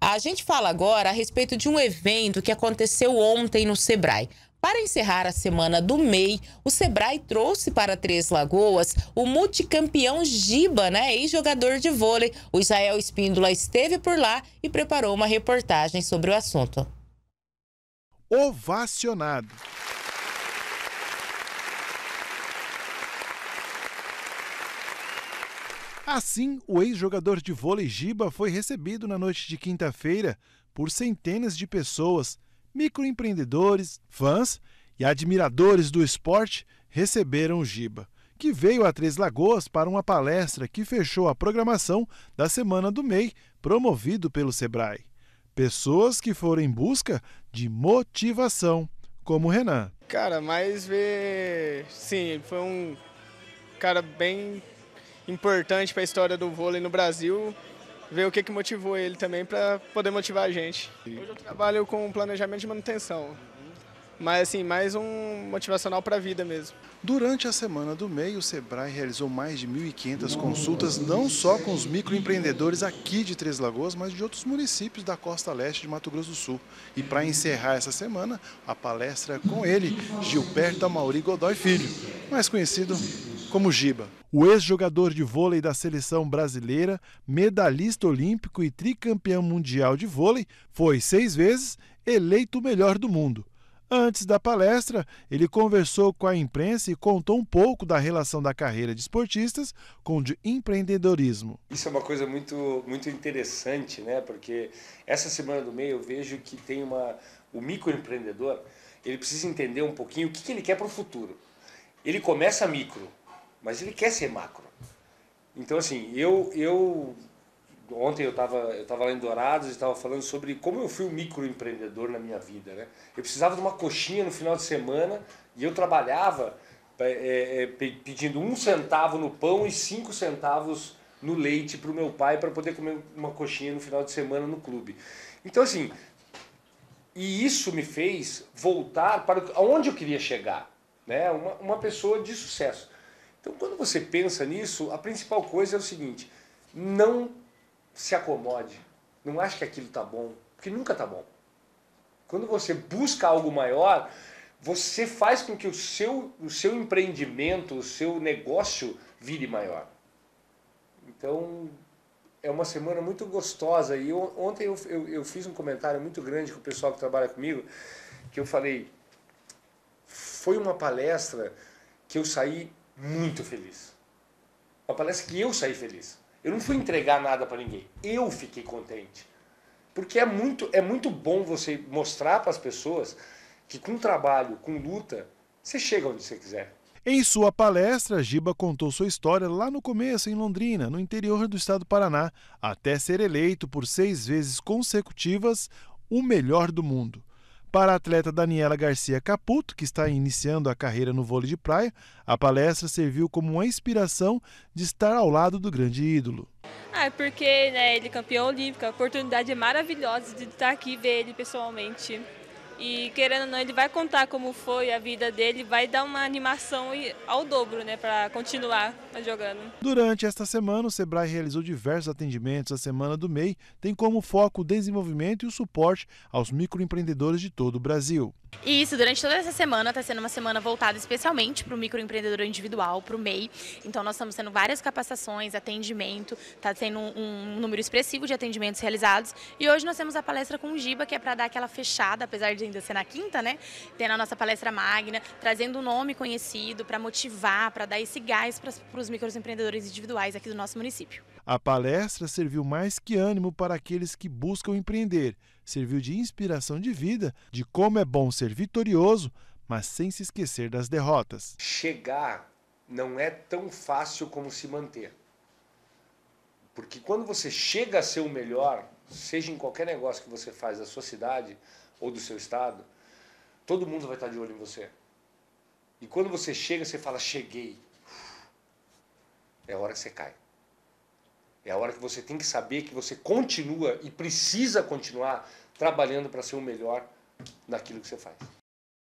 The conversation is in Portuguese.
A gente fala agora a respeito de um evento que aconteceu ontem no Sebrae. Para encerrar a semana do MEI, o Sebrae trouxe para Três Lagoas o multicampeão Giba, né, ex-jogador de vôlei. O Israel Espíndola esteve por lá e preparou uma reportagem sobre o assunto. Ovacionado. Assim, o ex-jogador de vôlei Giba foi recebido na noite de quinta-feira por centenas de pessoas, microempreendedores, fãs e admiradores do esporte receberam o Giba, que veio a Três Lagoas para uma palestra que fechou a programação da Semana do MEI, promovido pelo Sebrae. Pessoas que foram em busca de motivação, como o Renan. Cara, mas ver. Sim, foi um cara bem importante para a história do vôlei no Brasil, ver o que, que motivou ele também para poder motivar a gente. Hoje eu trabalho com planejamento de manutenção, mas assim, mais um motivacional para a vida mesmo. Durante a semana do MEI, o Sebrae realizou mais de 1.500 consultas, não só com os microempreendedores aqui de Três Lagoas, mas de outros municípios da costa leste de Mato Grosso do Sul. E para encerrar essa semana, a palestra com ele, Gilberto Amauri Godoy Filho, mais conhecido como Giba. O ex-jogador de vôlei da seleção brasileira, medalhista olímpico e tricampeão mundial de vôlei, foi seis vezes eleito o melhor do mundo. Antes da palestra, ele conversou com a imprensa e contou um pouco da relação da carreira de esportistas com o de empreendedorismo. Isso é uma coisa muito, muito interessante, né? Porque essa semana do meio eu vejo que tem uma. O microempreendedor ele precisa entender um pouquinho o que, que ele quer para o futuro. Ele começa micro, mas ele quer ser macro. Então, assim, eu, eu ontem eu estava eu tava lá em Dourados e estava falando sobre como eu fui um microempreendedor na minha vida. Né? Eu precisava de uma coxinha no final de semana e eu trabalhava é, é, é pedindo um centavo no pão e cinco centavos no leite para o meu pai para poder comer uma coxinha no final de semana no clube. Então, assim, e isso me fez voltar para aonde eu queria chegar. Né? Uma, uma pessoa de sucesso. Então, quando você pensa nisso, a principal coisa é o seguinte: não se acomode, não ache que aquilo está bom, porque nunca está bom. Quando você busca algo maior, você faz com que o seu, o seu empreendimento, o seu negócio vire maior. Então, é uma semana muito gostosa. E eu, ontem eu, eu, eu, fiz um comentário muito grande com o pessoal que trabalha comigo, que eu falei, foi uma palestra que eu saí muito feliz. Mas parece que eu saí feliz. Eu não fui entregar nada para ninguém. Eu fiquei contente. Porque é muito, é muito bom você mostrar para as pessoas que com trabalho, com luta, você chega onde você quiser. Em sua palestra, Giba contou sua história lá no começo, em Londrina, no interior do estado do Paraná, até ser eleito por seis vezes consecutivas o melhor do mundo. Para a atleta Daniela Garcia Caputo, que está iniciando a carreira no vôlei de praia, a palestra serviu como uma inspiração de estar ao lado do grande ídolo. Ah, é porque né, ele é campeão olímpico, a oportunidade é maravilhosa de estar aqui e ver ele pessoalmente. E querendo ou não, ele vai contar como foi a vida dele, vai dar uma animação ao dobro, né, para continuar jogando. Durante esta semana, o Sebrae realizou diversos atendimentos. A semana do MEI tem como foco o desenvolvimento e o suporte aos microempreendedores de todo o Brasil. Isso, durante toda essa semana está sendo uma semana voltada especialmente para o microempreendedor individual, para o MEI. Então nós estamos tendo várias capacitações, atendimento, está sendo um, um número expressivo de atendimentos realizados. E hoje nós temos a palestra com o Giba, que é para dar aquela fechada, apesar de ainda ser na quinta, né? Tendo a nossa palestra magna, trazendo um nome conhecido para motivar, para dar esse gás para os microempreendedores individuais aqui do nosso município. A palestra serviu mais que ânimo para aqueles que buscam empreender, serviu de inspiração de vida, de como é bom ser vitorioso, mas sem se esquecer das derrotas. Chegar não é tão fácil como se manter. Porque quando você chega a ser o melhor, seja em qualquer negócio que você faz da sua cidade ou do seu estado, todo mundo vai estar de olho em você. E quando você chega, você fala: Cheguei. É a hora que você cai. É a hora que você tem que saber que você continua e precisa continuar trabalhando para ser o melhor naquilo que você faz.